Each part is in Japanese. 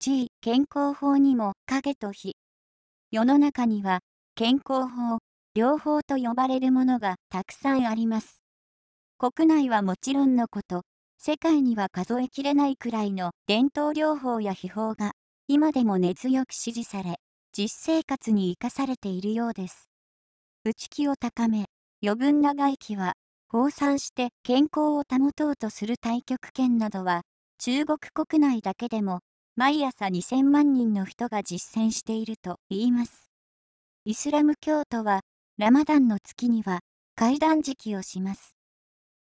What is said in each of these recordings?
位健康法にも影と火世の中には健康法療法と呼ばれるものがたくさんあります国内はもちろんのこと世界には数えきれないくらいの伝統療法や秘宝が今でも根強く支持され実生活に生かされているようです内気を高め余分な外気は放散して健康を保とうとする太極拳などは中国国内だけでも毎朝2000万人の人が実践していると言います。イスラム教徒は、ラマダンの月には、段談時をします。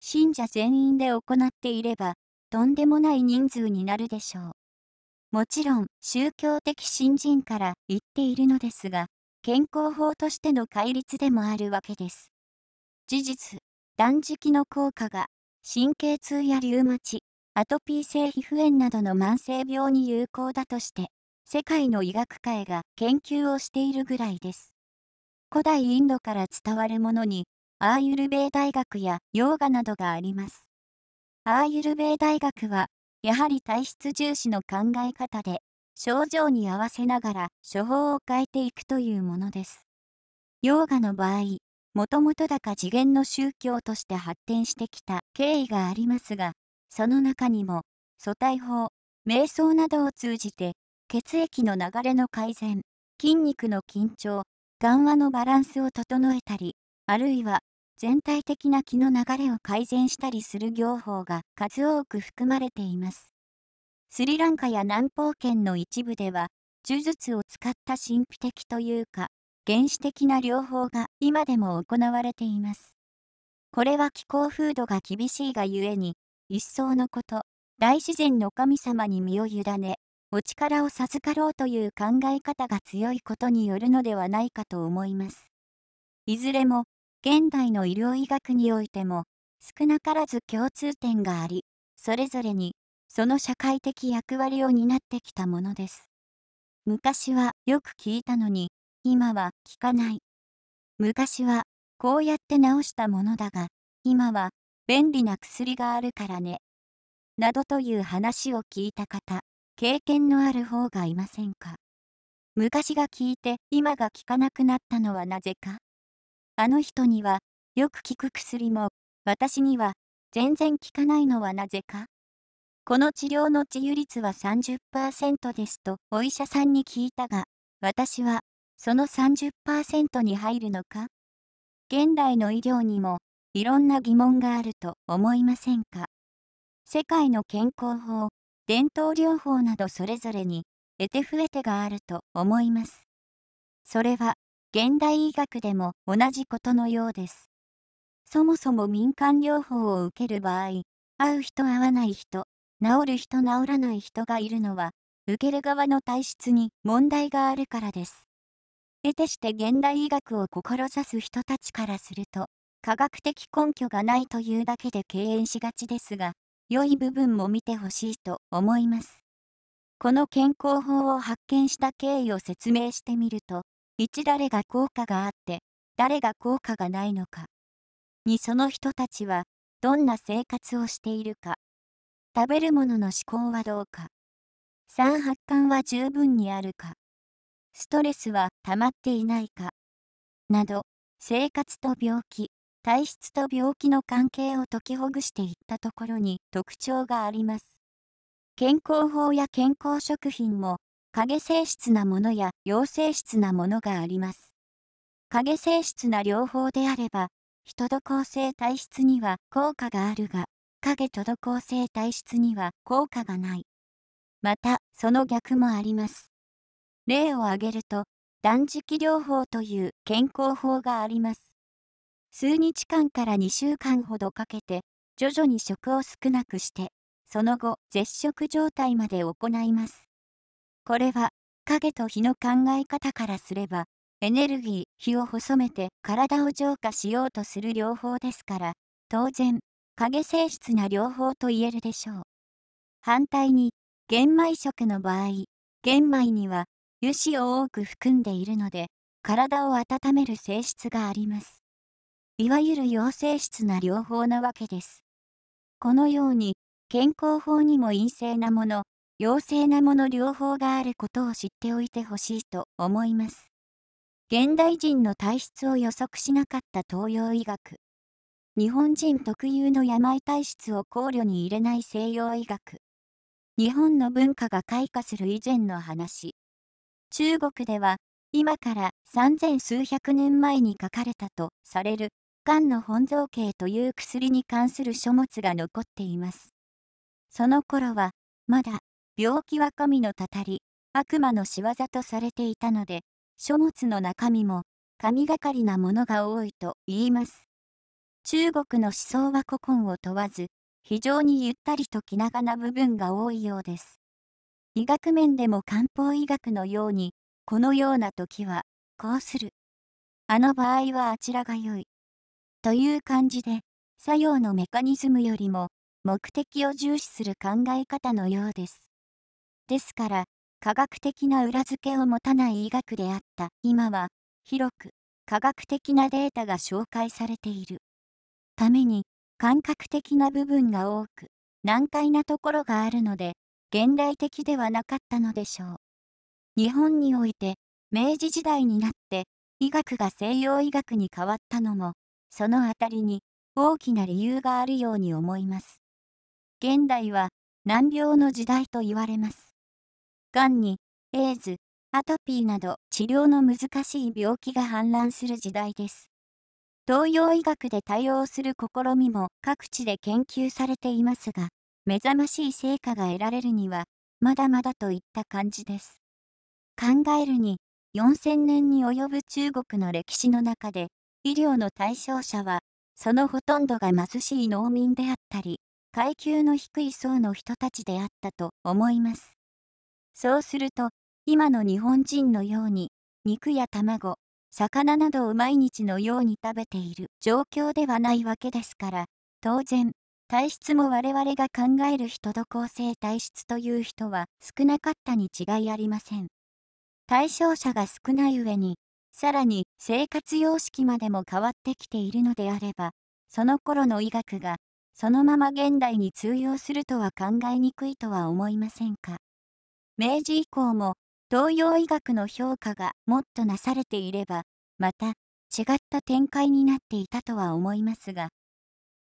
信者全員で行っていれば、とんでもない人数になるでしょう。もちろん、宗教的新人から言っているのですが、健康法としての戒律でもあるわけです。事実、断食の効果が、神経痛やリウマチ、アトピー性皮膚炎などの慢性病に有効だとして、世界の医学界が研究をしているぐらいです。古代インドから伝わるものに、アーユルベー大学やヨーガなどがあります。アーユルベー大学は、やはり体質重視の考え方で、症状に合わせながら処方を変えていくというものです。ヨーガの場合、もともとだか次元の宗教として発展してきた経緯がありますが、その中にも、組体法、瞑想などを通じて、血液の流れの改善、筋肉の緊張、緩和のバランスを整えたり、あるいは全体的な気の流れを改善したりする業法が数多く含まれています。スリランカや南方圏の一部では、呪術を使った神秘的というか、原始的な療法が今でも行われています。これは気候風土が厳しいがゆえに、一層のこと、大自然の神様に身を委ね、お力を授かろうという考え方が強いことによるのではないかと思います。いずれも、現代の医療医学においても、少なからず共通点があり、それぞれに、その社会的役割を担ってきたものです。昔はよく聞いたのに、今は聞かない。昔はこうやって直したものだが、今は便利な薬があるからね。などという話を聞いた方、経験のある方がいませんか昔が聞いて今が効かなくなったのはなぜかあの人にはよく効く薬も私には全然効かないのはなぜかこの治療の治癒率は30%ですとお医者さんに聞いたが私はその30%に入るのか現代の医療にもいろんな疑問があると思いませんか世界の健康法、伝統療法などそれぞれに、得手増えてがあると思います。それは、現代医学でも同じことのようです。そもそも民間療法を受ける場合、会う人会わない人、治る人治らない人がいるのは、受ける側の体質に問題があるからです。得てして現代医学を志す人たちからすると、科学的根拠がないというだけで敬遠しがちですが、良い部分も見てほしいと思います。この健康法を発見した経緯を説明してみると、1誰が効果があって、誰が効果がないのか。2その人たちは、どんな生活をしているか。食べるものの思考はどうか。3発汗は十分にあるか。ストレスは溜まっていないか。など、生活と病気、体質と病気の関係を解きほぐしていったところに特徴があります。健康法や健康食品も影性質なものや陽性質なものがあります。影性質な療法であれば、人と構成体質には効果があるが、影と度構成体質には効果がない。また、その逆もあります。例を挙げると、断食療法という健康法があります。数日間から2週間ほどかけて、徐々に食を少なくして、その後、絶食状態まで行います。これは、影と火の考え方からすれば、エネルギー、火を細めて体を浄化しようとする療法ですから、当然、影性質な療法と言えるでしょう。反対に、玄米食の場合、玄米には油脂を多く含んでいるので、体を温める性質があります。いわゆる陽性質な療法なわけです。このように、健康法にも陰性なもの、陽性なもの両方があることを知っておいてほしいと思います。現代人の体質を予測しなかった東洋医学。日本人特有の病体質を考慮に入れない西洋医学。日本の文化が開花する以前の話。中国では今から三千数百年前に書かれたとされる間の本造形という薬に関する書物が残っています。その頃は、まだ、病気は神のたたり、悪魔の仕業とされていたので、書物の中身も、神がかりなものが多いと言います。中国の思想は古今を問わず、非常にゆったりと気長な部分が多いようです。医学面でも漢方医学のように、このような時は、こうする。あの場合はあちらが良い。という感じで、作用のメカニズムよりも目的を重視する考え方のようです。ですから、科学的な裏付けを持たない医学であった今は、広く科学的なデータが紹介されている。ために、感覚的な部分が多く、難解なところがあるので、現代的ではなかったのでしょう。日本において、明治時代になって、医学が西洋医学に変わったのも、そのあたりに大きな理由があるように思います。現代は難病の時代と言われます。がんに、エイズ、アトピーなど治療の難しい病気が氾濫する時代です。東洋医学で対応する試みも各地で研究されていますが、目覚ましい成果が得られるには、まだまだといった感じです。考えるに、4000年に及ぶ中国の歴史の中で、医療の対象者は、そのほとんどが貧しい農民であったり、階級の低い層の人たちであったと思います。そうすると、今の日本人のように、肉や卵、魚などを毎日のように食べている状況ではないわけですから、当然、体質も我々が考える人度構成体質という人は少なかったに違いありません。対象者が少ない上に、さらに生活様式までも変わってきているのであれば、その頃の医学がそのまま現代に通用するとは考えにくいとは思いませんか。明治以降も東洋医学の評価がもっとなされていれば、また違った展開になっていたとは思いますが、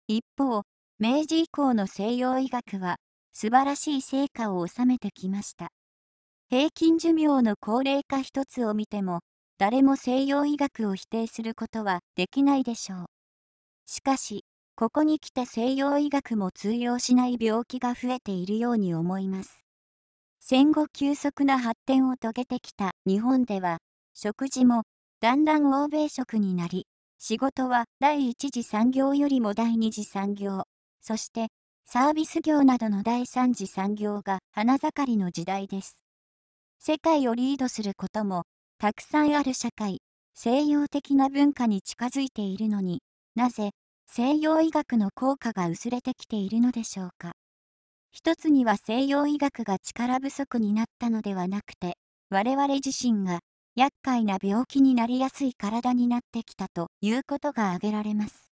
一方、明治以降の西洋医学は素晴らしい成果を収めてきました。平均寿命の高齢化一つを見ても、誰も西洋医学を否定することはできないでしょう。しかし、ここに来て西洋医学も通用しない病気が増えているように思います。戦後急速な発展を遂げてきた日本では、食事もだんだん欧米食になり、仕事は第一次産業よりも第二次産業、そしてサービス業などの第三次産業が花盛りの時代です。世界をリードすることもたくさんある社会、西洋的な文化に近づいているのに、なぜ、西洋医学の効果が薄れてきているのでしょうか。一つには西洋医学が力不足になったのではなくて、我々自身が厄介な病気になりやすい体になってきたということが挙げられます。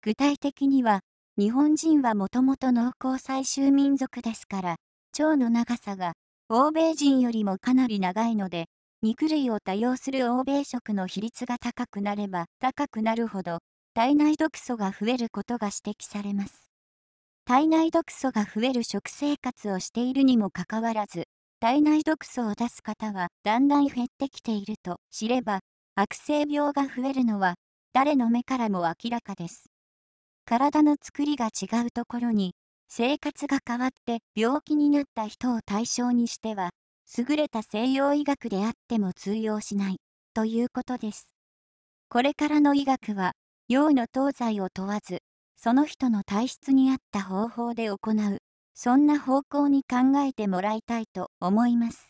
具体的には、日本人はもともと農耕採集民族ですから、腸の長さが欧米人よりもかなり長いので、肉類を多用する欧米食の比率が高くなれば高くなるほど体内毒素が増えることが指摘されます。体内毒素が増える食生活をしているにもかかわらず、体内毒素を出す方はだんだん減ってきていると知れば、悪性病が増えるのは誰の目からも明らかです。体の作りが違うところに、生活が変わって病気になった人を対象にしては、優れた西洋医学であっても通用しないということです。これからの医学は用の東西を問わずその人の体質に合った方法で行うそんな方向に考えてもらいたいと思います。